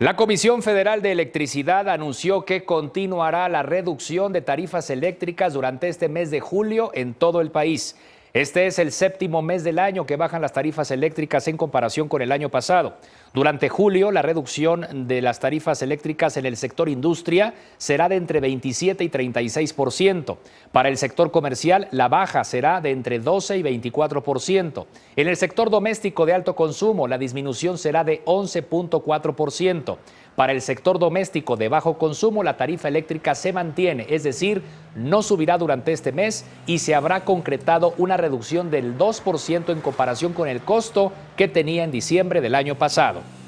La Comisión Federal de Electricidad anunció que continuará la reducción de tarifas eléctricas durante este mes de julio en todo el país. Este es el séptimo mes del año que bajan las tarifas eléctricas en comparación con el año pasado. Durante julio, la reducción de las tarifas eléctricas en el sector industria será de entre 27 y 36%. Para el sector comercial, la baja será de entre 12 y 24%. En el sector doméstico de alto consumo, la disminución será de 11.4%. Para el sector doméstico de bajo consumo, la tarifa eléctrica se mantiene, es decir, no subirá durante este mes y se habrá concretado una reducción del 2% en comparación con el costo que tenía en diciembre del año pasado.